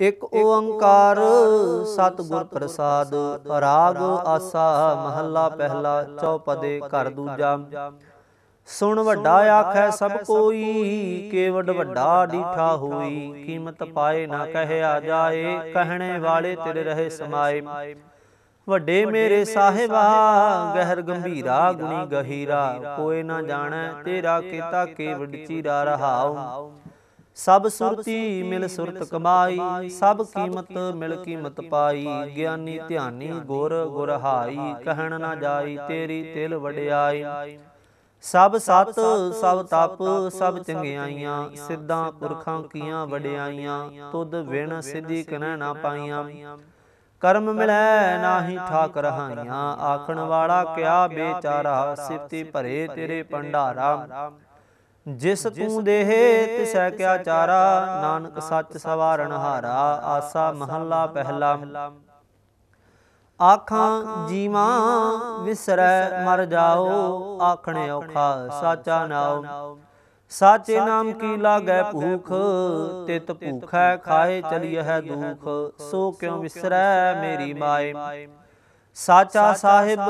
ਇਕ ਓੰਕਾਰ ਸਤਿਗੁਰ ਪ੍ਰਸਾਦ ਰਾਗ ਆਸਾ ਮਹੱਲਾ ਪਹਿਲਾ ਚੌਪਦੇ ਘਰ ਦੂਜਾ ਸੁਣ ਵੱਡਾ ਆਖੈ ਸਭ ਕੋਈ ਕੇਵਡ ਵੱਡਾ ਡੀਠਾ ਹੋਈ ਕੀਮਤ ਪਾਏ ਨਾ ਕਹਿਆ ਜਾਏ ਕਹਿਣੇ ਵਾਲੇ ਤੇਰੇ ਰਹੇ ਸਮਾਏ ਵੱਡੇ ਮੇਰੇ ਸਾਹਿਬਾ ਗਹਿਰ ਗੰਭੀਰਾ ਗੁਣੀ ਗਹੀਰਾ ਕੋਈ ਨਾ ਜਾਣੈ ਤੇਰਾ ਕੀਤਾ ਕੇਵਡ ਚੀਰਾ ਰਹਾਉ ਸਭ ਸੁਰਤੀ ਮਿਲ ਸੁਰਤ ਕਮਾਈ ਸਭ ਕੀਮਤ ਮਿਲ ਕੀਮਤ ਪਾਈ ਗਿਆਨੀ ਧਿਆਨੀ ਗੁਰ ਗੁਰਹਾਈ ਕਹਿਣ ਨਾ ਜਾਈ ਤੇਰੀ ਤਿਲ ਵਡਿਆਈ ਸਭ ਸਤ ਸਭ ਤਪ ਸਭ ਚੰਗਿਆਈਆਂ ਸਿੱਧਾਂ ਪੁਰਖਾਂ ਕੀਆਂ ਵਡਿਆਈਆਂ ਤੁਧ ਵਿਣ ਸਿੱਧੀ ਕਹਿ ਨਾ ਪਾਈਆਂ ਕਰਮ ਮਿਲੈ ਨਾਹੀ ਠਾਕ ਰਹਾਈਆਂ ਆਖਣ ਵਾਲਾ ਕਿਆ ਬੇਚਾਰਾ ਸਿਫਤੀ ਭਰੇ ਤੇਰੇ ਭੰਡਾਰਾ ਜਿਸ ਤੂੰ ਦੇਹ ਤਿਸੈ ਕਿਆ ਚਾਰਾ ਨਾਨਕ ਸੱਚ ਸਵਾਰਨ ਹਾਰਾ ਆਸਾ ਮਹੱਲਾ ਪਹਿਲਾ ਆਖਾਂ ਜੀਵਾ ਵਿਸਰੈ ਮਰ ਜਾਓ ਆਖਣੇ ਔਖਾ ਸਾਚਾ ਨਾਉ ਸਾਚੇ ਨਾਮ ਕੀ ਲਾਗੈ ਭੂਖ ਤਿਤ ਭੂਖੈ ਖਾਏ ਹੈ ਦੁਖ ਸੋ ਕਿਉ ਵਿਸਰੈ ਮੇਰੀ ਮਾਏ ਸਾਚਾ ਸਾਹਿਬ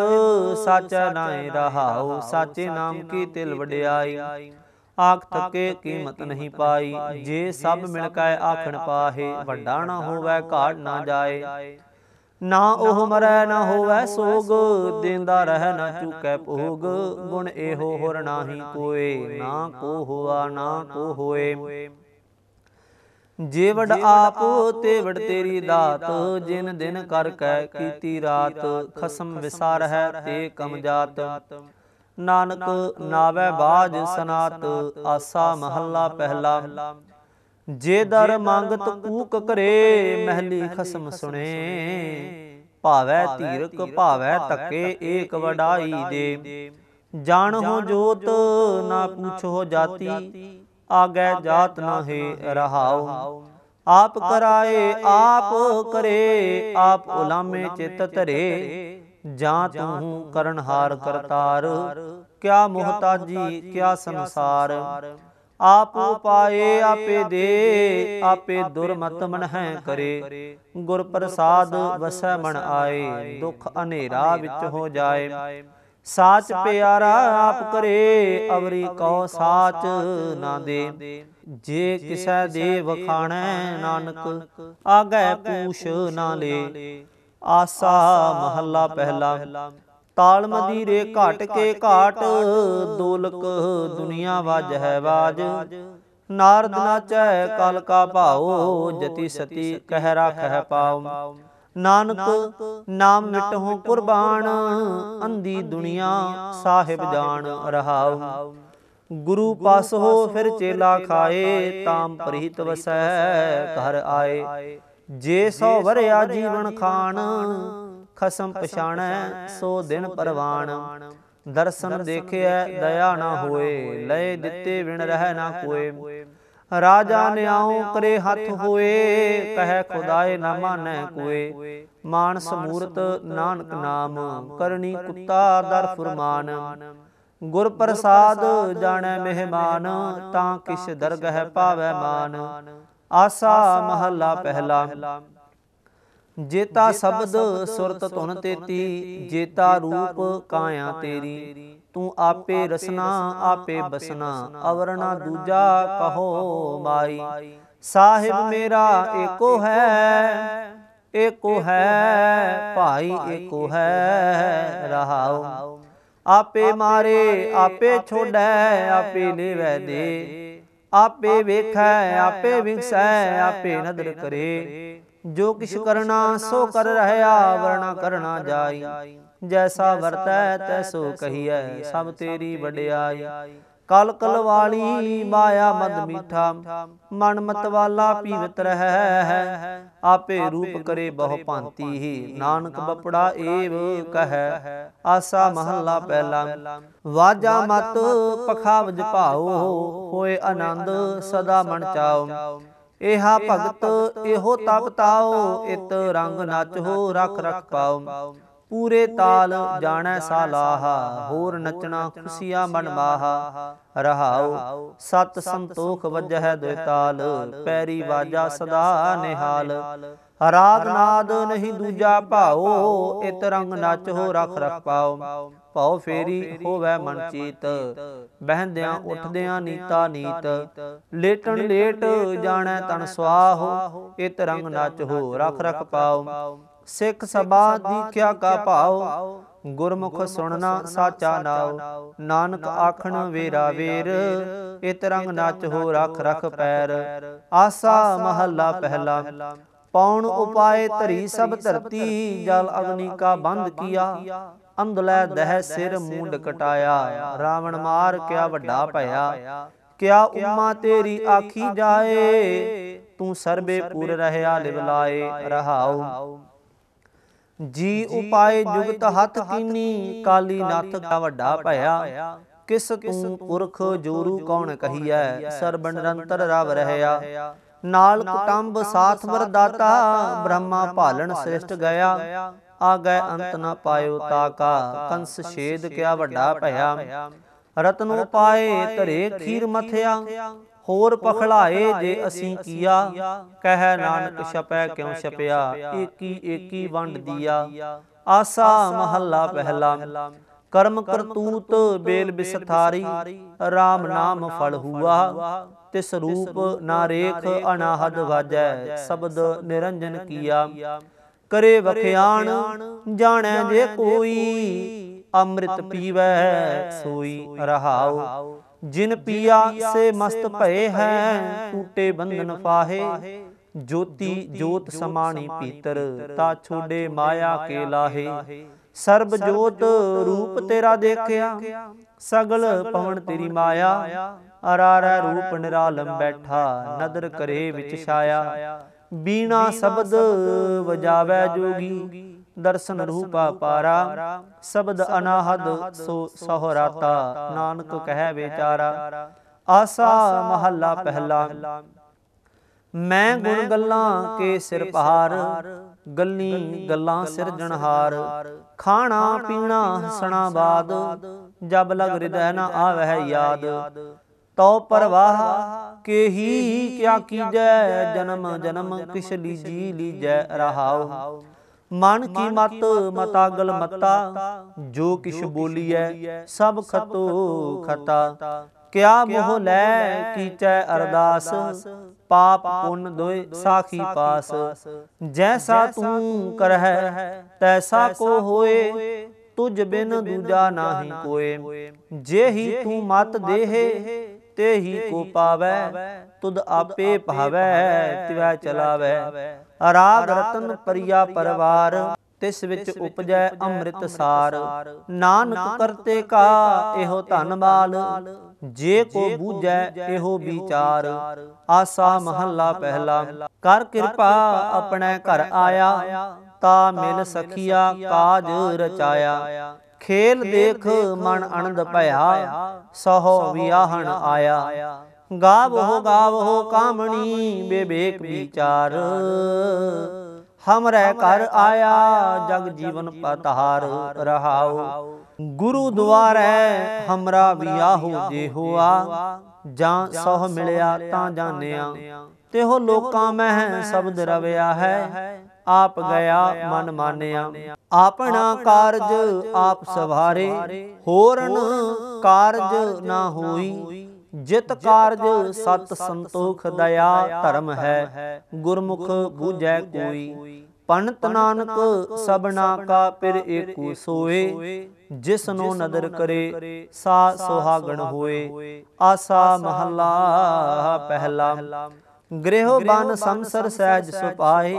ਸਾਚਾ ਨਾਏ ਰਹਾਉ ਸਾਚੇ ਨਾਮ ਕੀ ਤਿਲ ਵਡਿਆਈ ਆਖ ਤੱਕੇ ਕੀਮਤ ਨਹੀਂ ਪਾਈ ਜੇ ਸਭ ਮਿਲ ਕੇ ਆਖਣ ਪਾਹੇ ਵੱਡਾ ਨਾ ਹੋਵੇ ਘਾਟ ਨਾ ਜਾਏ ਨਾ ਉਹ ਮਰੈ ਨਾ ਹੋਵੇ ਸੋਗ ਦਿੰਦਾ ਰਹਿ ਨਾ ਚੁਕੈ ਭੋਗ ਗੁਣ ਇਹੋ ਹੋਰ ਨਾਹੀ ਕੋਏ ਨਾ ਕੋ ਹੋਆ ਨਾ ਕੋ ਹੋਏ ਜੇ ਵਡ ਆਪ ਤੇ ਵਡ ਤੇਰੀ ਦਾਤ ਜਿਨ ਦਿਨ ਕਰ ਕੈ ਕੀਤੀ ਰਾਤ ਖਸਮ ਵਿਸਾਰ ਹੈ ਤੇ ਕਮ ਜਾਤ ਨਾਨਕ ਨਾਵੇ ਬਾਜ ਸਨਾਤ ਆਸਾ ਮਹੱਲਾ ਪਹਿਲਾ ਜੇ ਦਰ ਮੰਗਤ ਊਕ ਕਰੇ ਮਹਿਲੀ ਖਸਮ ਸੁਣੇ ਭਾਵੇ ਧੀਰਕ ਭਾਵੇ ਤੱਕੇ ਏਕ ਵਡਾਈ ਦੇ ਹੋ ਜੋਤ ਨਾ ਪੁੱਛੋ ਜਾਤੀ ਆਗੇ ਜਾਤ ਨਾ ਹੈ ਰਹਾਉ ਆਪ ਕਰਾਏ ਆਪ ਕਰੇ ਆਪ ਉਲਾਮੇ ਚਿਤ ਧਰੇ ਜਾਂ ਤੂੰ ਕਰਨਹਾਰ ਕਰਤਾਰ ਕਿਆ ਮੁਹਤਾਜੀ ਕਿਆ ਸੰਸਾਰ ਆਪ ਉਪਾਏ ਆਪੇ ਦੇ ਆਪੇ ਦੁਰਮਤ ਮਨ ਹੈ ਕਰੇ ਗੁਰ ਪ੍ਰਸਾਦ ਵਸੈ ਮਨ ਆਏ ਦੁਖ ਹਨੇਰਾ ਵਿੱਚ ਹੋ ਜਾਏ ਸਾਚ ਪਿਆਰਾ ਆਪ ਕਰੇ ਅਵਰੀ ਕਉ ਸਾਚ ਨਾ ਦੇ ਜੇ ਕਿਸੈ ਦੇ ਵਖਾਣੈ ਨਾਨਕ ਆਗੈ ਪੂਛ ਨਾ ਲੇ ਆਸਾ ਮਹੱਲਾ ਪਹਿਲਾ ਤਾਲ ਮਦੀਰੇ ਘਟ ਕੇ ਘਾਟ ਦੋਲਕ ਦੁਨੀਆ ਵਜ ਹੈ ਬਾਜ ਨਾਰਦ ਨਾਚੈ ਕਲ ਕਾ ਭਾਉ ਜਤੀ ਸਤੀ ਕਹਿ ਰਖ ਪਾਉ ਨਾਨਕ ਨਾਮ ਮਿਟਹੁ ਕੁਰਬਾਨ ਅੰਦੀ ਦੁਨੀਆ ਸਾਹਿਬ ਜਾਣ ਰਹਾਉ ਗੁਰੂ ਪਾਸ ਹੋ ਫਿਰ ਚੇਲਾ ਖਾਏ ਤਾਮ ਪ੍ਰੀਤ ਵਸੈ ਘਰ ਆਏ ਜੇ ਸੋ ਵਰਿਆ ਜੀਵਨ ਖਾਨ ਖਸਮ ਪਛਾਣੈ ਸੋ ਦਿਨ ਪਰਵਾਣ ਦਰਸ਼ਨ ਦੇਖਿਆ ਦਇਆ ਨਾ ਹੋਏ ਲੈ ਦਿੱਤੇ ਵਿਣ ਰਹਿ ਨਾ ਕੋਏ ਰਾਜਾ ਨਿਆਉ ਕਰੇ ਹੱਥ ਹੋਏ ਕਹਿ ਖੁਦਾਏ ਨਾ ਮਾਨੈ ਕੋਏ ਮਾਨਸ ਮੂਰਤ ਨਾਨਕ ਨਾਮ ਕਰਨੀ ਕੁੱਤਾ ਦਰ ਫਰਮਾਨ ਗੁਰ ਪ੍ਰਸਾਦ ਜਾਣੈ ਮਹਿਮਾਨ ਤਾਂ ਕਿਸ ਦਰਗਹਿ ਪਾਵੇ ਮਾਨ ਆਸਾ ਮਹੱਲਾ ਪਹਿਲਾ ਜੇਤਾ ਸ਼ਬਦ ਸੁਰਤ ਧੁਨ ਤੇਤੀ ਜੇਤਾ ਰੂਪ ਕਾਇਆ ਤੇਰੀ ਤੂੰ ਆਪੇ ਰਸਨਾ ਆਪੇ ਬਸਨਾ ਅਵਰਣਾ ਦੂਜਾ ਕਹੋ ਮਾਈ ਸਾਹਿਬ ਮੇਰਾ ਏਕੋ ਹੈ ਏਕੋ ਹੈ ਭਾਈ ਏਕੋ ਹੈ ਰਹਾਉ ਆਪੇ ਮਾਰੇ ਆਪੇ ਛੋੜੈ ਆਪੇ ਨਿਵੈ ਦੇ ਆਪੇ ਵੇਖੈ ਆਪੇ ਵਿਗਸੈ ਆਪੇ ਨਦਰ ਕਰੇ ਜੋ ਕਿਛ ਕਰਨਾ ਸੋ ਕਰ ਰਹਾ ਵਰਣਾ ਕਰਨਾ ਜਾਈ ਜੈਸਾ ਵਰਤੈ ਤੈਸੋ ਕਹੀਐ ਸਭ ਤੇਰੀ ਵਡਿਆਈ ਕਲ ਵਾਲੀ ਮਾਇਆ ਮਦ ਮੀਠਾ ਮਨ ਮਤ ਵਾਲਾ ਪੀਵਤ ਰਹਿ ਆਪੇ ਰੂਪ ਕਰੇ ਬਹੁ ਭਾਂਤੀ ਹੀ ਨਾਨਕ ਬਪੜਾ ਏਵ ਕਹੈ ਆਸਾ ਮਹੱਲਾ ਪਹਿਲਾ ਵਾਜਾ ਮਤ ਪਖਾਵਜ ਭਾਉ ਹੋਏ ਆਨੰਦ ਸਦਾ ਮਨ ਚਾਉ ਇਹਾ ਭਗਤ ਇਹੋ ਤਪਤਾਉ ਇਤ ਰੰਗ ਹੋ ਰਖ ਰਖ ਪਾਉ ਪੂਰੇ ਤਾਲ ਜਾਣੈ ਸਾਲਾਹਾ ਹੋਰ ਨੱਚਣਾ ਖੁਸ਼ੀਆ ਮਨ ਮਾਹਾ ਰਹਾਉ ਸਤ ਸੰਤੋਖ ਵਜਹਿ ਦੁਇ ਤਾਲ ਪੈਰੀ ਵਾਜਾ ਸਦਾ ਨਿਹਾਲ ਰਾਗ ਨਾਦ ਨਹੀਂ ਦੂਜਾ ਭਾਉ ਇਤ ਰੰਗ ਹੋ ਰਖ ਰਖ ਪਾਉ ਭਾਉ ਫੇਰੀ ਹੋਵੇ ਮਨ ਚੀਤ ਬਹਿੰਦਿਆਂ ਉੱਠਦਿਆਂ ਨੀਤਾ ਨੀਤ ਲੇਟਣ ਲੇਟ ਜਾਣੈ ਤਨ ਸਵਾਹ ਇਤ ਰੰਗ ਹੋ ਰਖ ਰਖ ਪਾਉ ਸਿੱਖ ਸਭਾ ਦੀ ਕਿਆ ਕਾ ਭਾਉ ਗੁਰਮੁਖ ਸੁਣਨਾ ਸਾਚਾ ਨਾਉ ਨਾਨਕ ਆਖਣ ਵੇਰਾ ਵੇਰ ਇਤ ਰੰਗ ਨਾਚ ਹੋ ਰਖ ਰਖ ਪੈਰ ਆਸਾ ਮਹੱਲਾ ਪਹਿਲਾ ਪੌਣ ਉਪਾਏ ਧਰੀ ਸਭ ਧਰਤੀ ਜਲ ਅਗਨੀ ਕਾ ਬੰਦ ਕੀਆ ਅੰਧਲੇ ਦਹਿ ਸਿਰ ਮੂੰਡ ਕਟਾਇਆ ਰਾਵਣ ਮਾਰ ਕਿਆ ਵੱਡਾ ਭਇਆ ਕਿਆ ਉਮਾ ਤੇਰੀ ਆਖੀ ਜਾਏ ਤੂੰ ਸਰਬੇ ਪੂਰ ਰਹਿਆ ਲਿਵਲਾਏ ਰਹਾਉ ਜੀ ਉਪਾਏ ਜੁਗਤ ਹੱਥ ਕੀਨੀ ਕਾਲੀ ਨਾਥ ਦਾ ਵੱਡਾ ਭਇਆ ਕਿਸ ਤੂੰ ਪੁਰਖ ਜੋਰੂ ਕੌਣ ਕਹੀਐ ਸਰਬ ਨਿਰੰਤਰ ਰਵ ਰਹਿਆ ਨਾਲ ਕੁਟੰਬ ਸਾਥ ਵਰਦਾਤਾ ਬ੍ਰਹਮਾ ਭਾਲਣ ਸ੍ਰਿਸ਼ਟ ਗਿਆ ਆ ਗਏ ਅੰਤ ਨਾ ਪਾਇਓ ਤਾਕਾ ਕੰਸ ਛੇਦ ਕਿਆ ਵੱਡਾ ਭਇਆ ਰਤਨੋ ਪਾਏ ਧਰੇ ਖੀਰ ਮਥਿਆ ਹੋਰ ਪਖਲਾਏ ਜੇ ਅਸੀਂ ਕੀਆ ਕਹਿ ਨਾਨਕ ਛਪੈ ਕਿਉ ਛਪਿਆ ਏਕੀ ਏਕੀ ਵੰਡ ਦੀਆ ਆਸਾ ਮਹੱਲਾ ਪਹਿਲਾ ਕਰਮ ਕਰਤੂਤ ਬੇਲ ਬਿਸਥਾਰੀ RAM ਨਾਮ ਫਲ ਹੁਆ ਤਿਸ ਰੂਪ ਨਾਰੇਖ ਅਨਾਹਦ ਵਾਜੈ ਸ਼ਬਦ ਨਿਰੰਜਨ ਕੀਆ ਕਰੇ ਵਖਿਆਣ ਜਾਣੈ ਜੇ ਕੋਈ ਅੰਮ੍ਰਿਤ ਪੀਵੈ ਸੋਈ ਰਹਾਉ ਜਿਨ ਪੀਆ ਸੇ ਮਸਤ ਭਏ ਹੈ ਟੂਟੇ ਬੰਧਨ ਫਾਹੇ ਜੋਤੀ ਜੋਤ ਸਮਾਣੀ ਪੀਤਰ ਤਾ ਛੋਡੇ ਮਾਇਆ ਕੇ ਲਾਹੇ ਸਰਬ ਜੋਤ ਰੂਪ ਤੇਰਾ ਦੇਖਿਆ ਸਗਲ ਪਵਨ ਤੇਰੀ ਮਾਇਆ ਅਰਾਰਾ ਰੂਪ ਨਿਰਾਲਮ ਬੈਠਾ ਨਦਰ ਕਰੇ ਵਿੱਚ ਛਾਇਆ ਬੀਨਾ ਸ਼ਬਦ ਵਜਾਵੇ ਜੋਗੀ ਦਰਸ਼ਨ ਰੂਪਾ ਪਾਰਾ ਸਬਦ ਅਨਾਹਦ ਸੋ ਸਹਰਾਤਾ ਨਾਨਕ ਕਹਿ ਵਿਚਾਰਾ ਆਸਾ ਮਹੱਲਾ ਪਹਿਲਾ ਮੈਂ ਗੁਣ ਗੱਲਾਂ ਕੇ ਸਿਰ ਪਹਾਰ ਗੱਲੀ ਗੱਲਾਂ ਸਿਰਜਣਹਾਰ ਖਾਣਾ ਪੀਣਾ ਹਸਣਾ ਬਾਦ ਜਬ ਲਗ ਹਿਰਦੈ ਨਾ ਆਵਹਿ ਯਾਦ ਤਉ ਪਰਵਾਹ ਕੇਹੀ ਕਿਆ ਕੀਜੈ ਜਨਮ ਜਨਮ ਕਿਛ ਲੀਜੀ ਲੀਜੈ ਰਹਾਉ ਮਨ ਕੀ ਮਤ ਮਤਾ ਗਲ ਮਤਾ ਜੋ ਕਿਛ ਬੋਲੀਐ ਸਭ ਖਤੋ ਖਤਾ ਕਿਆ ਮੋਹ ਲੈ ਕੀਚੈ ਅਰਦਾਸ ਪਾਪ ਪੁੰਨ ਦੋਇ ਸਾਖੀ ਪਾਸ ਜੈਸਾ ਤੂੰ ਕਰਹਿ ਤੈਸਾ ਕੋ ਹੋਏ ਤੁਝ ਬਿਨ ਦੂਜਾ ਨਾਹੀ ਕੋਏ ਜੇਹੀ ਤੂੰ ਮਤ ਦੇਹੇ ਤੇ ਹੀ ਕੋ ਪਾਵੈ ਤੁਧ ਆਪੇ ਭਾਵੈ ਤਿਵੈ ਚਲਾਵੈ ਰਾਗ ਰਤਨ ਪਰਿਆ ਪਰਵਾਰ ਤਿਸ ਵਿੱਚ ਉਪਜੈ ਅੰਮ੍ਰਿਤ ਸਾਰ ਨਾਨਕ ਕਰਤੇ ਕਾ ਇਹੋ ਧਨਵਾਲ ਜੇ ਕੋ ਬੂਝੈ ਇਹੋ ਵਿਚਾਰ ਆਸਾ ਮਹੱਲਾ ਪਹਿਲਾ ਕਰ ਕਿਰਪਾ ਆਪਣੇ ਘਰ ਆਇਆ ਤਾ ਮਿਲ ਸਖੀਆ ਕਾਜ ਰਚਾਇਆ ਖੇਲ ਦੇਖ ਮਨ ਅਨੰਦ ਭਇਆ ਸਹੋ ਵਿਆਹਣ ਆਇਆ ਗਾਵੋ ਗਾਵੋ ਕਾਮਣੀ ਬੇਬੇਕ ਵਿਚਾਰ ਹਮਰੇ ਘਰ ਆਇਆ ਜਗ ਜੀਵਨ ਪਤਹਾਰ ਰਹਾਉ ਗੁਰੂ ਦੁਆਰੇ ਹਮਰਾ ਵਿਆਹੋ ਜੇ ਹੋਆ ਜਾਂ ਸੋਹ ਮਿਲਿਆ ਤਾਂ ਜਾਣਿਆ ਤੇ ਹੋ ਲੋਕਾਂ ਮਹਿ ਸ਼ਬਦ ਰਵਿਆ ਹੈ ਆਪ ਗਿਆ ਮਨ ਮਾਨਿਆ ਆਪਣਾ ਕਾਰਜ ਆਪ ਸਵਾਰੇ ਹੋਰਨ ਕਾਰਜ ਨਾ ਹੋਈ ਜਿਤ ਕਾਰਜ ਸਤ ਸੰਤੋਖ ਦਇਆ ਧਰਮ ਹੈ ਗੁਰਮੁਖ ਬੂਝੈ ਕੋਈ ਪੰਡਤ ਨਾਨਕ ਸਬਨਾ ਕਾ ਪਿਰ ਏਕੂ ਸੋਏ ਜਿਸ ਨੂੰ ਨਦਰ ਕਰੇ ਸਾ ਸੁਹਾਗਣ ਹੋਏ ਆਸਾ ਮਹਲਾ ਪਹਿਲਾ ਗ੍ਰਹਿ ਬਨ ਸੰਸਰ ਸਹਿਜ ਸੁਪਾਏ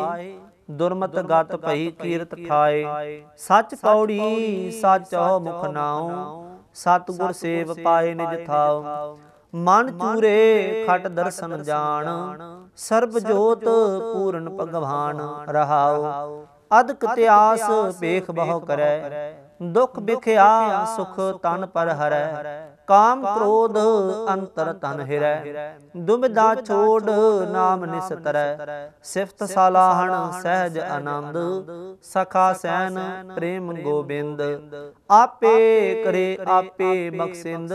ਦੁਰਮਤ ਗਤ ਭਈ ਕੀਰਤ ਖਾਏ ਸੱਚ ਕੌੜੀ ਸੱਚ ਮੁਖ ਨਾਉ ਸਤਗੁਰ ਸੇਵ ਪਾਏ ਨਿਜ ਥਾਉ ਮਨ ਚੂਰੇ ਖਟ ਦਰਸ਼ਨ ਜਾਣ ਸਰਬ ਜੋਤ ਪੂਰਨ ਭਗਵਾਨ ਰਹਾਉ ਅਦਕ ਤਿਆਸ ਵੇਖ ਬਹੁ ਕਰੈ ਦੁਖ ਵਿਖਿਆ ਸੁਖ ਤਨ ਪਰ ਹਰੈ ਕਾਮ ਕ੍ਰੋਧ ਅੰਤਰ ਤਨ ਹਿਰੈ ਦੁਬਿਧਾ ਛੋੜ ਨਾਮ ਨਿਸਤਰੈ ਸਿਫਤ ਸਲਾਹਣ ਸਹਿਜ ਆਨੰਦ ਸਖਾ ਸੈਨ ਪ੍ਰੇਮ ਗੋਬਿੰਦ ਆਪੇ ਕਰੇ ਆਪੇ ਬਖਸ਼ਿੰਦ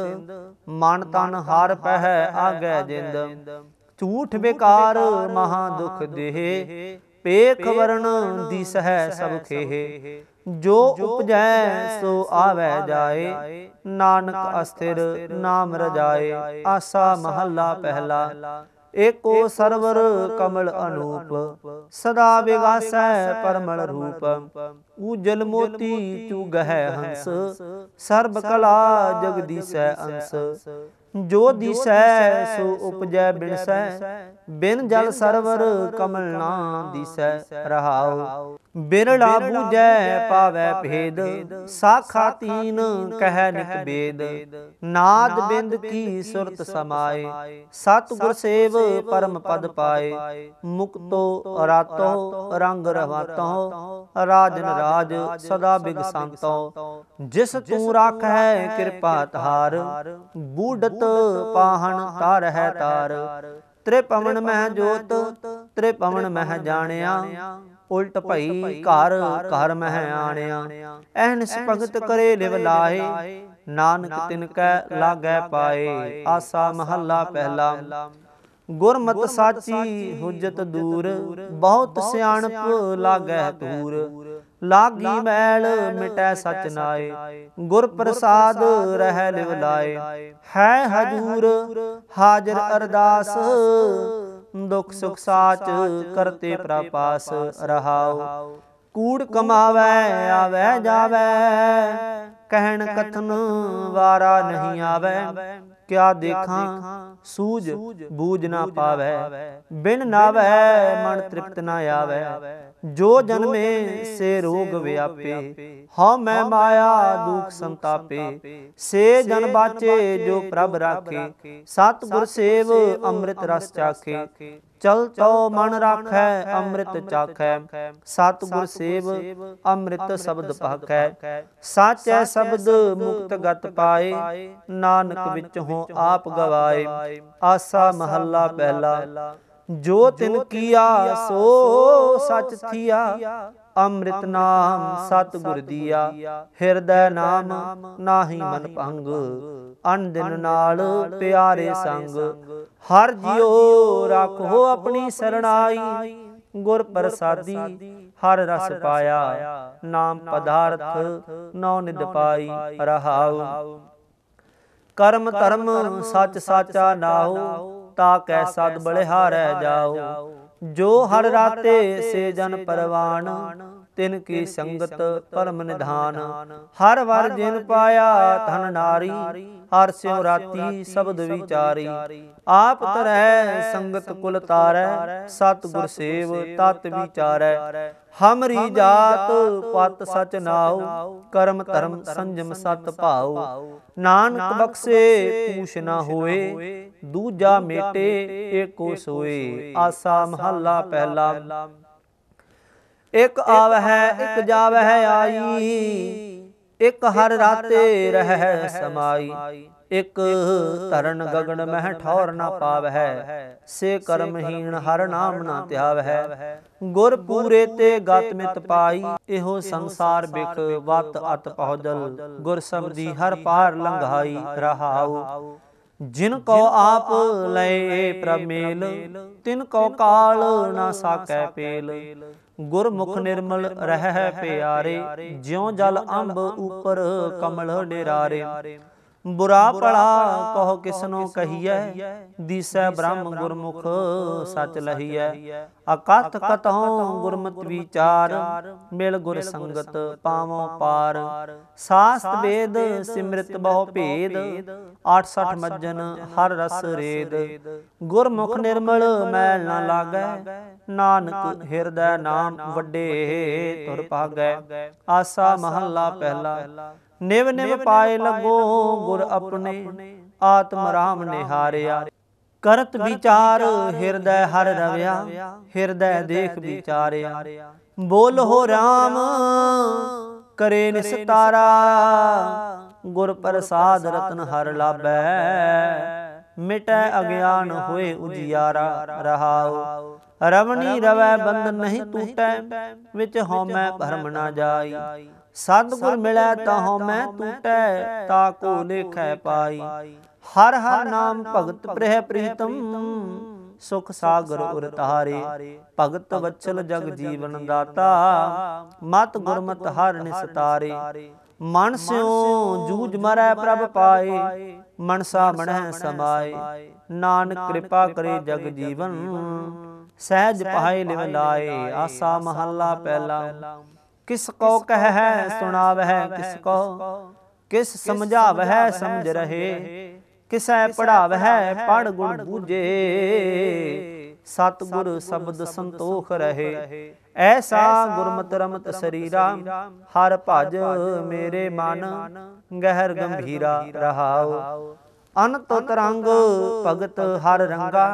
ਮਨ ਤਨ ਹਰ ਪਹਿ ਆਗੈ ਜਿੰਦ ਝੂਠ ਬੇਕਾਰ ਮਹਾ ਦੁਖ ਦੇਹ ਪੇਖ ਵਰਣ ਦਿਸ ਹੈ ਸਭ ਖੇਹ ਜੋ ਉਪਜੈ ਸੋ ਆਵੇ ਜਾਏ ਨਾਨਕ ਅਸਥਿਰ ਨਾਮ ਰਜਾਏ ਆਸਾ ਮਹੱਲਾ ਪਹਿਲਾ ਏਕੋ ਸਰਵਰ ਕਮਲ ਅਨੂਪ ਸਦਾ ਵਿਗਾਸੈ ਪਰਮਲ ਰੂਪ ਊਜਲ ਮੋਤੀ ਚੁਗਹਿ ਹੰਸ ਸਰਬ ਕਲਾ ਜਗਦੀਸੈ ਅੰਸ ਜੋ ਦਿਸੈ ਸੋ ਉਪਜੈ ਬਿਨਸੈ ਬਿਨ ਜਲ ਸਰਵਰ ਕਮਲ ਨਾ ਦਿਸੈ ਰਹਾਉ ਬਿਰਲਾ ਬੂਝੈ ਪਾਵੈ ਭੇਦ ਸਾਖਾ ਤੀਨ ਕਹਿ ਨਿਕ ਬੇਦ ਨਾਦ ਬਿੰਦ ਕੀ ਸੁਰਤ ਸਮਾਏ ਸਤ ਗੁਰ ਸੇਵ ਪਰਮ ਪਦ ਪਾਏ ਮੁਕਤੋ ਰਾਤੋ ਰੰਗ ਰਵਾਤੋ ਰਾਜਨ ਰਾਜ ਸਦਾ ਬਿਗ ਸੰਤੋ ਜਿਸ ਤੂੰ ਰਖੈ ਕਿਰਪਾ ਤਹਾਰ ਬੂਡਤ ਪਾਹਣ ਤਾਰ ਹੈ ਤਾਰ ਤ੍ਰਿਪਵਨ ਮਹਿ ਜੋਤ ਤ੍ਰਿਪਵਨ ਮਹਿ ਜਾਣਿਆ ਉਲਟ ਭਈ ਘਰ ਘਰ ਮਹਿ ਆਣਿਆ ਐਨਸ ਭਗਤ ਕਰੇ ਲਿਵ ਲਾਹੇ ਨਾਨਕ ਤਿਨ ਕੈ ਲਾਗੈ ਪਾਏ ਆਸਾ ਮਹੱਲਾ ਪਹਿਲਾ ਗੁਰਮਤਿ ਸਾਚੀ ਹੁਜਤ ਦੂਰ ਬਹੁਤ ਸਿਆਣਪ ਲਾਗੈ ਤੂਰ ਲਾਗੀ ਮੈਲ ਮਿਟੈ ਸਚ ਨਾਏ ਗੁਰ ਪ੍ਰਸਾਦ ਰਹਿ ਲਿਵ ਲਾਏ ਹੈ ਹਜੂਰ ਹਾਜ਼ਰ ਅਰਦਾਸ ਦੁਖ ਸੁਖ ਸਾਚ ਕਰਤੇ ਪ੍ਰਪਾਸ ਰਹਾਉ ਕੂੜ ਕਮਾਵੇ ਆਵੇ ਜਾਵੇ ਕਹਿਣ ਕਥਨ ਵਾਰਾ ਨਹੀਂ ਆਵੇ ਕਿਆ ਦੇਖਾਂ ਸੂਝ ਬੂਝ ਨਾ ਪਾਵੇ ਬਿਨ ਨਾਵੇ ਮਨ ਤ੍ਰਿਪਤ ਨਾ ਆਵੇ ਜੋ ਜਨਮੇ ਸੇ ਰੋਗ ਵਿਆਪੇ ਹਉ ਮੈਂ ਮਾਇਆ ਦੁਖ ਸੰਤਾਪੇ ਸੇ ਜਨ ਬਾਚੇ ਜੋ ਪ੍ਰਭ ਰਾਖੇ ਸਤ ਗੁਰ ਸੇਵ ਅੰਮ੍ਰਿਤ ਰਸ ਚਾਖੇ ਚਲ ਤੋ ਮਨ ਰਾਖੈ ਅੰਮ੍ਰਿਤ ਚਾਖੈ ਸਤ ਗੁਰ ਸੇਵ ਅੰਮ੍ਰਿਤ ਸ਼ਬਦ ਪਾਖੈ ਸਾਚੈ ਸ਼ਬਦ ਮੁਕਤ ਗਤ ਪਾਏ ਨਾਨਕ ਵਿੱਚ ਹੋ ਆਪ ਗਵਾਏ ਆਸਾ ਮਹੱਲਾ ਪਹਿਲਾ ਜੋ ਤਿਨ ਕੀਆ ਸੋ ਸਚ ਥੀਆ ਅੰਮ੍ਰਿਤ ਨਾਮ ਗੁਰ ਦੀਆ ਹਿਰਦੈ ਨਾਮ ਨਾਹੀ ਮਨ ਭੰਗ ਅਨ ਦਿਨ ਨਾਲ ਪਿਆਰੇ ਸੰਗ ਹਰ ਜਿਉ ਰੱਖੋ ਆਪਣੀ ਸਰਣਾਈ ਗੁਰ ਪ੍ਰਸਾਦੀ ਹਰ ਰਸ ਪਾਇਆ ਨਾਮ ਪਦਾਰਥ ਨੌ ਨਿਦ ਪਾਈ ਰਹਾਉ ਕਰਮ ਧਰਮ ਸੱਚ ਸਾਚਾ ਨਾਉ ਤਾ ਕੈ ਸਦ ਬਲਿਹਾਰੈ ਜਾਓ ਜੋ ਹਰ ਰਾਤੇ ਸੇ ਜਨ ਪਰਵਾਨ ਤਿਨ ਕੀ ਸੰਗਤ ਪਰਮ ਨਿਧਾਨ ਹਰ ਵਾਰ ਜਿਨ ਪਾਇਆ ਧਨ ਨਾਰੀ ਹਰ ਸਿਉ ਰਾਤੀ ਸ਼ਬਦ ਵਿਚਾਰੀ ਆਪ ਤਰੈ ਸੰਗਤ ਕੁਲ ਤਾਰੈ ਸਤ ਗੁਰ ਸੇਵ ਤਤ ਵਿਚਾਰੈ ਹਮਰੀ ਜਾਤ ਪਤ ਸਚ ਨਾਉ ਕਰਮ ਧਰਮ ਸੰਜਮ ਸਤ ਭਾਉ ਨਾਨਕ ਬਖਸੇ ਪੂਛ ਨਾ ਹੋਏ ਦੂਜਾ ਮੇਟੇ ਏਕੋ ਸੋਏ ਆਸਾ ਮਹੱਲਾ ਪਹਿਲਾ ਇਕ ਆਵਹਿ ਇਕ ਜਾਵਹਿ ਆਈ ਇਕ ਹਰ ਰਾਤੇ ਰਹਿ ਸਮਾਈ ਇਕ ਤਰਨ ਗਗਨ ਮਹਿ ਠੌਰ ਨਾ ਪਾਵਹਿ ਸੇ ਕਰਮਹੀਣ ਹਰ ਨਾਮ ਨਾ ਧਿਆਵਹਿ ਗੁਰ ਪੂਰੇ ਤੇ ਗਤ ਮਿਤ ਪਾਈ ਇਹੋ ਸੰਸਾਰ ਬਿਕ ਵਤ ਅਤ ਪਹੁਦਲ ਗੁਰ ਸਬਦੀ ਹਰ ਪਾਰ ਲੰਘਾਈ ਰਹਾਉ ਜਿਨ ਕੋ ਆਪ ਲਏ ਪ੍ਰਮੇਲ ਤਿਨ ਕੋ ਕਾਲ ਨਾ ਸਾਕੈ ਪੇਲ ਗੁਰਮੁਖ ਨਿਰਮਲ ਰਹਿ ਪਿਆਰੇ ਜਿਉ ਜਲ ਅੰਬ ਉਪਰ ਕਮਲ ਨਿਰਾਰੇ ਬੁਰਾ ਭਲਾ ਕਹੋ ਕਿਸਨੋ ਕਹੀਐ ਦੀਸੈ ਬ੍ਰਹਮ ਗੁਰਮੁਖ ਸਚ ਲਹੀਐ ਅਕਤ ਕਤਹੁ ਗੁਰਮਤ ਵਿਚਾਰ ਮਿਲ ਗੁਰ ਸੰਗਤ ਪਾਵੋ ਪਾਰ ਸਾਸਤ ਵੇਦ ਸਿਮਰਤ ਬਹੁ ਭੇਦ 68 ਮੱਜਨ ਹਰ ਰਸ ਰੇਦ ਗੁਰਮੁਖ ਨਿਰਮਲ ਮੈਲ ਨਾ ਲਾਗੈ ਨਾਨਕ ਹਿਰਦੈ ਨਾਮ ਵੱਡੇ ਤੁਰ ਪਾਗੈ ਆਸਾ ਮਹੱਲਾ ਪਹਿਲਾ ਨਿਵ ਨਿਵ ਪਾਏ ਲਗੋ ਗੁਰ ਆਪਣੇ ਆਤਮ ਰਾਮ ਨਿਹਾਰਿਆ ਕਰਤ ਵਿਚਾਰ ਹਿਰਦੈ ਹਰ ਰਵਿਆ ਹਿਰਦੈ ਦੇਖ ਵਿਚਾਰਿਆ ਬੋਲ ਹੋ ਰਾਮ ਕਰੇ ਨਿਸਤਾਰਾ ਗੁਰ ਪ੍ਰਸਾਦ ਰਤਨ ਹਰ ਲਾਭੈ ਮਿਟੈ ਅਗਿਆਨ ਹੋਏ ਉਜਿਆਰਾ ਰਹਾਉ ਰਵਣੀ ਰਵੈ ਬੰਦ ਨਹੀਂ ਟੂਟੈ ਵਿੱਚ ਹਉ ਮੈਂ ਭਰਮ ਨਾ ਜਾਈ ਸਤਗੁਰ ਮਿਲੈ ਹਉ ਮੈਂ ਟੂਟੈ ਤਾ ਕੋ ਲੇਖੈ ਪਾਈ ਹਰ ਹਰ ਨਾਮ ਭਗਤ ਪ੍ਰਹਿ ਪ੍ਰੀਤਮ ਸੁਖ ਸਾਗਰ ਉਰ ਤਾਰੇ ਭਗਤ ਵਚਲ ਜਗ ਜੀਵਨ ਦਾਤਾ ਮਤ ਗੁਰਮਤ ਹਰ ਨਿ ਸਤਾਰੇ ਮਨ ਸਿਉ ਜੂਜ ਮਰੈ ਪ੍ਰਭ ਪਾਏ ਮਨਸਾ ਬਣੈ ਸਮਾਏ ਨਾਨਕ ਕਿਰਪਾ ਕਰੇ ਜਗ ਜੀਵਨ ਸਹਿਜ ਪਾਏ ਲਿਵ ਲਾਏ ਆਸਾ ਮਹੱਲਾ ਪਹਿਲਾ ਕਿਸ ਕੋ ਕਹਿ ਸੁਣਾਵਹਿ ਕਿਸ ਕੋ ਕਿਸ ਸਮਝਾਵਹਿ ਸਮਝ ਰਹੇ ਕਿਸੈ ਪੜਾਵਹਿ ਪੜ ਗੁਣ ਬੂਝੇ ਸਤਗੁਰ ਸ਼ਬਦ ਸੰਤੋਖ ਰਹੇ ਐਸਾ ਗੁਰਮਤ ਰਮਤ ਸਰੀਰਾ ਹਰ ਭਜ ਮੇਰੇ ਮਨ ਗਹਿਰ ਗੰਭੀਰਾ ਰਹਾਓ ਅਨੰਤ ਤਰੰਗ ਭਗਤ ਹਰ ਰੰਗਾ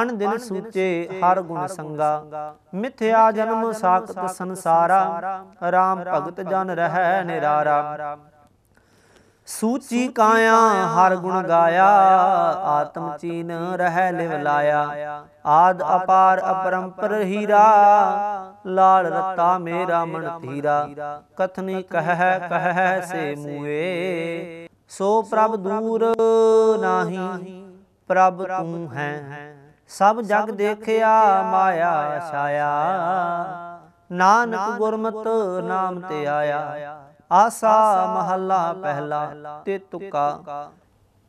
ਅਨ ਦਿਨ ਸੂਚੇ ਹਰ ਗੁਣ ਸੰਗਾ ਮਿਥਿਆ ਜਨਮ ਸਾਖਤ ਸੰਸਾਰਾ ਰਾਮ ਭਗਤ ਜਨ ਰਹਿ ਨਿਰਾਰਾ ਸੂਚੀ ਕਾਇਆ ਹਰ ਗੁਣ ਗਾਇਆ ਆਤਮ ਚੀਨ ਰਹਿ ਲਿਵਲਾਇਆ ਆਦ ਅਪਾਰ ਅਪਰੰਪਰ ਹੀਰਾ ਲਾਲ ਰਤਾ ਮੇਰਾ ਮਨ ਧੀਰਾ ਕਥਨੀ ਕਹਿ ਕਹਿ ਸੇ ਮੂਏ ਸੋ ਪ੍ਰਭ ਦੂਰ ਨਾਹੀ ਪ੍ਰਭ ਤੂੰ ਹੈ ਸਭ ਜਗ ਦੇਖਿਆ ਮਾਇਆ ਛਾਇਆ ਨਾਨਕ ਗੁਰਮਤਿ ਨਾਮ ਤੇ ਆਇਆ ਆਸਾ ਮਹੱਲਾ ਪਹਿਲਾ ਤੇ ਤੁਕਾ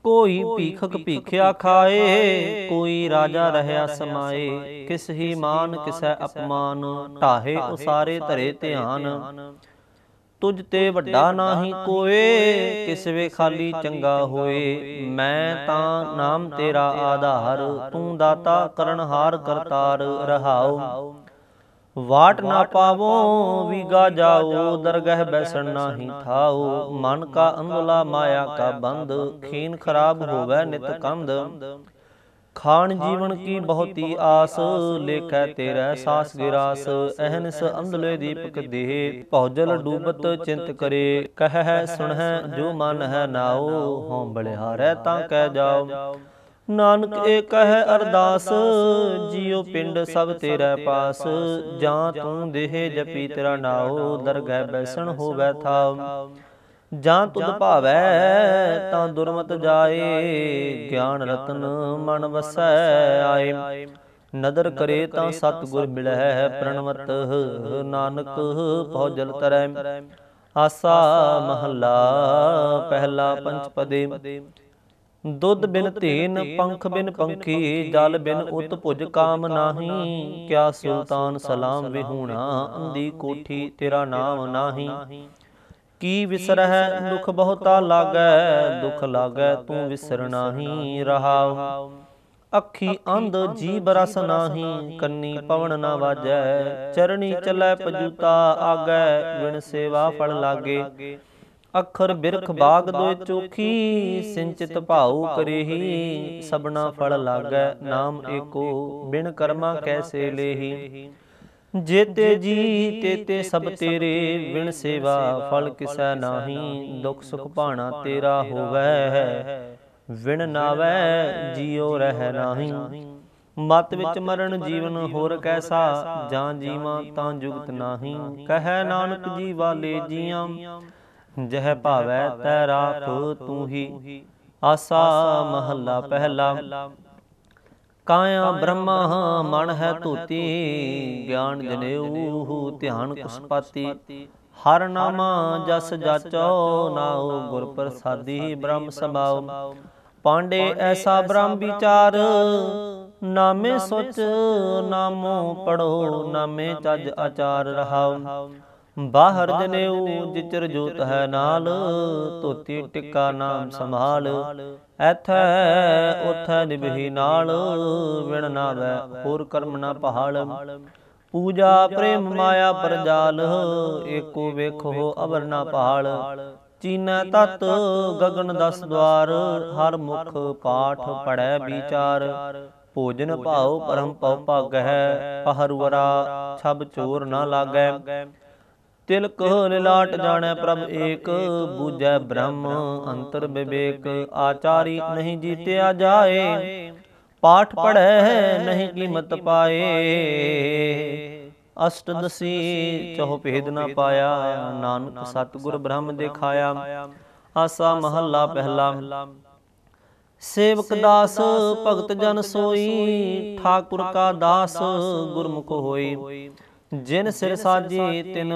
ਕੋਈ ਭੀਖਕ ਭੀਖਿਆ ਖਾਏ ਕੋਈ ਰਾਜਾ ਰਹਿਆ ਸਮਾਏ ਕਿਸ ਹੀ ਮਾਨ ਕਿਸੈ ਅਪਮਾਨ ਢਾਹੇ ਉਸਾਰੇ ਧਰੇ ਧਿਆਨ ਤੁਝ ਤੇ ਵੱਡਾ ਨਾਹੀ ਕੋਏ ਕਿਸ ਵੇ ਖਾਲੀ ਚੰਗਾ ਹੋਏ ਮੈਂ ਤਾਂ ਨਾਮ ਤੇਰਾ ਆਧਾਰ ਤੂੰ ਦਾਤਾ ਕਰਨਹਾਰ ਕਰਤਾਰ ਰਹਾਉ ਵਾਟ ਨਾ ਪਾਵੋ ਵੀਗਾ ਜਾਓ ਦਰਗਹਿ ਬੈਸਣ ਨਾਹੀ ਥਾਓ ਮਨ ਕਾ ਅੰਦਲਾ ਮਾਇਆ ਕਾ ਬੰਦ ਖੀਨ ਖਰਾਬ ਹੋਵੇ ਨਿਤ ਕੰਧ ਖਾਨ ਜੀਵਨ ਕੀ ਬਹੁਤੀ ਆਸ ਲੇਖੈ ਤੇਰਾ ਸਾਸ ਗਿਰਾਸ ਅਹਨਸ ਅੰਧਲੇ ਦੀਪਕ ਦੇਹ ਭੌਜਲ ਡੂਬਤ ਚਿੰਤ ਕਰੇ ਕਹਿ ਸੁਣਹਿ ਜੋ ਮਨ ਹੈ ਨਾਉ ਹਉ ਬਲਿਹਾਰੈ ਤਾਂ ਕਹਿ ਜਾਉ ਨਾਨਕ ਏ ਕਹਿ ਅਰਦਾਸ ਜਿਉ ਪਿੰਡ ਸਭ ਤੇਰੇ ਪਾਸ ਜਾਂ ਤੂੰ ਦੇਹ ਜਪੀ ਤੇਰਾ ਨਾਉ ਦਰਗਹਿ ਬੈਸਣ ਹੋਵੈ ਥਾਉ ਜਾਂ ਤੁਧ ਭਾਵੈ ਤਾਂ ਦੁਰਮਤ ਜਾਏ ਗਿਆਨ ਰਤਨ ਮਨ ਵਸੈ ਆਏ ਨਦਰ ਕਰੇ ਤਾਂ ਸਤਗੁਰ ਮਿਲੈ ਪ੍ਰਣਵਤ ਨਾਨਕ ਭਉਜਲ ਤਰੈ ਆਸਾ ਮਹਲਾ ਪਹਿਲਾ ਪੰਚ ਪਦੇ ਦੁੱਧ ਬਿਨ ਧੀਨ ਪੰਖ ਬਿਨ ਪੰਖੀ ਜਲ ਬਿਨ ਉਤ ਭੁਜ ਕਾਮ ਨਾਹੀ ਕਿਆ ਸੁਲਤਾਨ ਸਲਾਮ ਵਿਹੂਣਾ ਅੰਦੀ ਕੋਠੀ ਤੇਰਾ ਨਾਮ ਨਾਹੀ ਕੀ ਵਿਸਰਹਿ ਦੁਖ ਬਹੁਤਾ ਲਾਗੈ ਦੁਖ ਲਾਗੈ ਤੂੰ ਵਿਸਰ ਨਾਹੀ ਰਹਾਉ ਅੱਖੀ ਅੰਧ ਜੀਬ ਰਸ ਨਾਹੀ ਕੰਨੀ ਪਵਣ ਨਾ ਵਾਜੈ ਚਰਣੀ ਚਲੈ ਪਜੂਤਾ ਆਗੈ ਵਿਣ ਸੇਵਾ ਫਲ ਲਾਗੇ ਅਖਰ ਬਿਰਖ ਬਾਗ ਦੋਇ ਚੋਖੀ ਸਿੰਚਿਤ ਭਾਉ ਕਰੇਹੀ ਸਬਨਾ ਫਲ ਲਾਗੈ ਨਾਮ ਏਕੋ ਬਿਨ ਕਰਮਾ ਕੈਸੇ ਲੇਹੀ ਜੇਤੇ ਜੀ ਤੇਤੇ ਸਭ ਤੇਰੇ ਵਿਣ ਸੇਵਾ ਫਲ ਕਿਸੈ ਨਾਹੀ ਦੁਖ ਸੁਖ ਭਾਣਾ ਤੇਰਾ ਹੋਵੇ ਵਿਣ ਨਾਵੇ ਜੀਉ ਰਹਿ ਨਾਹੀ ਮਤ ਵਿੱਚ ਮਰਨ ਜੀਵਨ ਹੋਰ ਕੈਸਾ ਜਾਂ ਜੀਵਾਂ ਤਾਂ ਜੁਗਤ ਨਾਹੀ ਕਹੈ ਨਾਨਕ ਜੀ ਵਾਲੇ ਜੀਆਂ ਜਹ ਭਾਵੇ ਤੈ ਰਾਖ ਤੂੰ ਹੀ ਆਸਾ ਮਹੱਲਾ ਪਹਿਲਾ ਕਾਇਆ ਬ੍ਰਹਮਾ ਮਨ ਹੈ ਧੂਤੀ ਗਿਆਨ ਜਨੇਊ ਧਿਆਨ ਕੁਸਪਾਤੀ ਹਰ ਨਾਮ ਜਸ ਜਾਚੋ ਨਾਉ ਗੁਰ ਪ੍ਰਸਾਦੀ ਬ੍ਰਹਮ ਸਮਾਉ ਪਾਂਡੇ ਐਸਾ ਬ੍ਰਹਮ ਵਿਚਾਰ ਨਾਮੇ ਸੋਚ ਨਾਮੋ ਪੜੋ ਨਾਮੇ ਚੱਜ ਆਚਾਰ ਰਹਾਉ ਬਾਹਰ ਜਨੇਊ ਜਿਚਰ ਜੋਤ ਹੈ ਨਾਲ ਧੋਤੀ ਟਿੱਕਾ ਨਾਮ ਸੰਭਾਲ ਐਥੈ ਉਥੈ ਨਿਭੀ ਨਾਲ ਵਿਣ ਨਾ ਲੈ ਹੋਰ ਕਰਮ ਨਾ ਪਹਾਲ ਪੂਜਾ ਪ੍ਰੇਮ ਮਾਇਆ ਪਰਜਾਲ ਏਕੋ ਵੇਖੋ ਅਵਰ ਨਾ ਪਹਾਲ ਚੀਨਾ ਤਤ ਗਗਨ ਦਸ ਦਵਾਰ ਹਰ ਮੁਖ ਪਾਠ ਪੜੈ ਵਿਚਾਰ ਭੋਜਨ ਭਾਉ ਪਰਮ ਪਉ ਹੈ ਪਹਰੁਵਰਾ ਛਬ ਚੋਰ ਨਾ ਲਾਗੈ ਤਿਲ ਕੋ ਨਿਲਾਟ ਜਾਣੈ ਪ੍ਰਭ ਏਕ ਬੂਝੈ ਬ੍ਰਹਮ ਅੰਤਰ ਵਿਵੇਕ ਆਚਾਰੀ ਨਹੀਂ ਜੀਤਿਆ ਜਾਏ ਪਾਠ ਪੜੈ ਨਹੀਂ ਕੀਮਤ ਪਾਏ ਅਸ਼ਟ ਦਸੀ ਚਹੁ ਭੇਦ ਨਾ ਪਾਇਆ ਨਾਨਕ ਸਤਗੁਰ ਬ੍ਰਹਮ ਦਿਖਾਇਆ ਆਸਾ ਮਹੱਲਾ ਪਹਿਲਾ ਸੇਵਕ ਦਾਸ ਭਗਤ ਜਨ ਸੋਈ ਠਾਕੁਰ ਕਾ ਦਾਸ ਗੁਰਮੁਖ ਹੋਈ ਜਿਨ ਸਿਰ ਸਾਜੀ ਤਿਨ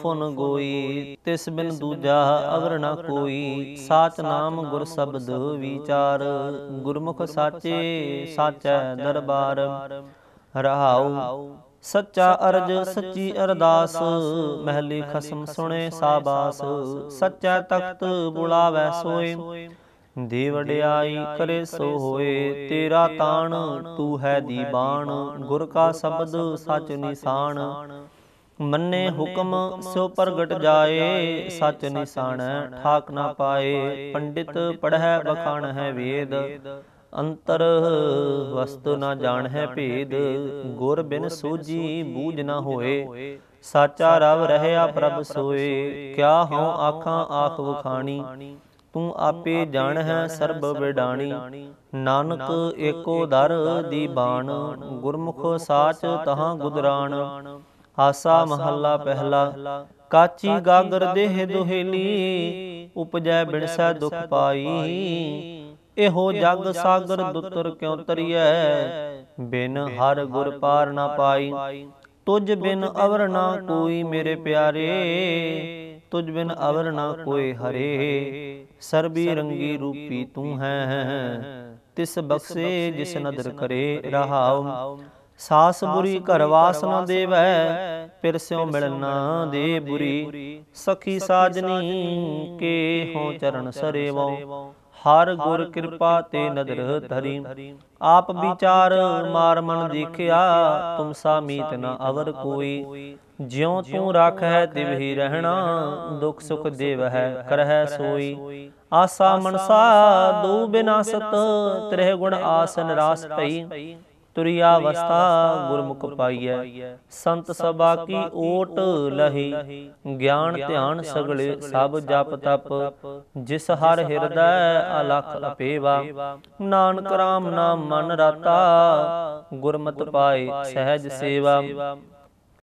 ਫੁਨ ਗੋਈ ਤਿਸ ਬਿਨ ਦੂਜਾ ਅਵਰ ਨਾ ਕੋਈ ਸਾਚ ਨਾਮ ਗੁਰ ਸ਼ਬਦ ਵਿਚਾਰ ਗੁਰਮੁਖ ਸਾਚੇ ਸਾਚੈ ਦਰਬਾਰ ਰਹਾਉ ਸੱਚਾ ਅਰਜ ਸੱਚੀ ਅਰਦਾਸ ਮਹਿਲੇ ਖਸਮ ਸੁਣੇ ਸਾਬਾਸ ਸੱਚਾ ਤਖਤ ਬੁਲਾਵੇ ਸੋਏ ਦੇ ਵਡਿਆਈ ਕਰੇ ਸੋ ਹੋਏ ਤੇਰਾ ਤਾਣ ਤੂੰ ਹੈ ਦੀਵਾਨ ਗੁਰ ਕਾ ਸ਼ਬਦ ਸਚ ਨਿਸ਼ਾਨ ਮੰਨੇ ਹੁਕਮ ਸੋ ਪ੍ਰਗਟ ਜਾਏ ਸਚ ਨਿਸ਼ਾਨ ਠਾਕ ਨਾ ਪਾਏ ਪੰਡਿਤ ਪੜਹਿ ਬਖਾਨ ਹੈ ਵੇਦ ਅੰਤਰ ਵਸਤੂ ਨਾ ਜਾਣ ਹੈ ਭੇਦ ਗੁਰ ਬਿਨ ਸੂਜੀ ਬੂਝ ਨਾ ਹੋਏ ਸਾਚਾ ਰਵ ਰਹਿਆ ਪ੍ਰਭ ਸੋਏ ਕਿਆ ਹਉ ਆਖਾਂ ਆਖ ਵਖਾਣੀ ਤੂੰ ਆਪੇ ਜਾਣ ਹੈ ਸਰਬ ਵਿਡਾਣੀ ਨਾਨਕ ਏਕੋ ਦਰ ਦੀ ਬਾਣ ਗੁਰਮੁਖ ਸਾਚ ਤਹਾਂ ਗੁਦਰਾਣ ਆਸਾ ਮਹੱਲਾ ਪਹਿਲਾ ਕਾਚੀ ਗਾਗਰ ਦੇਹ ਦੁਹੇਲੀ ਉਪਜੈ ਬਿਨਸਾ ਦੁਖ ਪਾਈ ਇਹੋ ਜਗ ਸਾਗਰ ਦੁੱਤਰ ਕਿਉ ਤਰੀਐ ਬਿਨ ਹਰ ਗੁਰ ਪਾਰ ਨਾ ਪਾਈ ਤੁਝ ਬਿਨ ਅਵਰ ਨਾ ਕੋਈ ਮੇਰੇ ਪਿਆਰੇ ਤੁਝ ਬਿਨ ਅਵਰ ਨਾ ਕੋਈ ਹਰੇ ਸਰਬੀ ਰੰਗੀ ਰੂਪੀ ਤੂੰ ਹੈ ਤਿਸ ਬਖਸ਼ੇ ਜਿਸ ਨਦਰ ਕਰੇ ਰਹਾਉ ਸਾਸ ਬੁਰੀ ਘਰ ਵਾਸ ਨਾ ਦੇਵੈ ਫਿਰ ਸਿਉ ਮਿਲਨ ਦੇ ਬੁਰੀ ਸਖੀ ਸਾਜਨੀ ਕੇ ਹੋ ਚਰਨ ਸਰੇਵਉ ਹਰ ਗੁਰ ਕਿਰਪਾ ਤੇ ਨਦਰ ਧਰੀ ਆਪ ਵਿਚਾਰ ਮਾਰ ਮਨ ਦੇਖਿਆ ਤੁਮ ਸਾ ਮੀਤ ਨ ਅਵਰ ਕੋਈ ਜਿਉ ਤੂੰ ਰਾਖੈ ਤਿਵ ਹੀ ਰਹਿਣਾ ਦੁਖ ਸੁਖ ਦੇਵ ਹੈ ਕਰਹਿ ਸੋਈ ਆਸਾ ਮਨਸਾ ਦੂ ਬਿਨਾਸਤ ਤ੍ਰਿਹ ਗੁਣ ਆਸਨ ਰਾਸ ਪਈ ਤੁਰਿਆ ਅਵਸਥਾ ਗੁਰਮੁਖ ਪਾਈਐ ਸੰਤ ਸਭਾ ਕੀ ਓਟ ਲਹੀ ਗਿਆਨ ਧਿਆਨ ਸਗਲੇ ਸਭ ਜਪ ਤਪ ਜਿਸ ਹਰ ਹਿਰਦੈ ਅਲਖ ਅਪੇਵਾ ਨਾਨਕ ਰਾਮ ਨਾਮ ਮਨ ਰਤਾ ਗੁਰਮਤਿ ਪਾਏ ਸਹਿਜ ਸੇਵਾ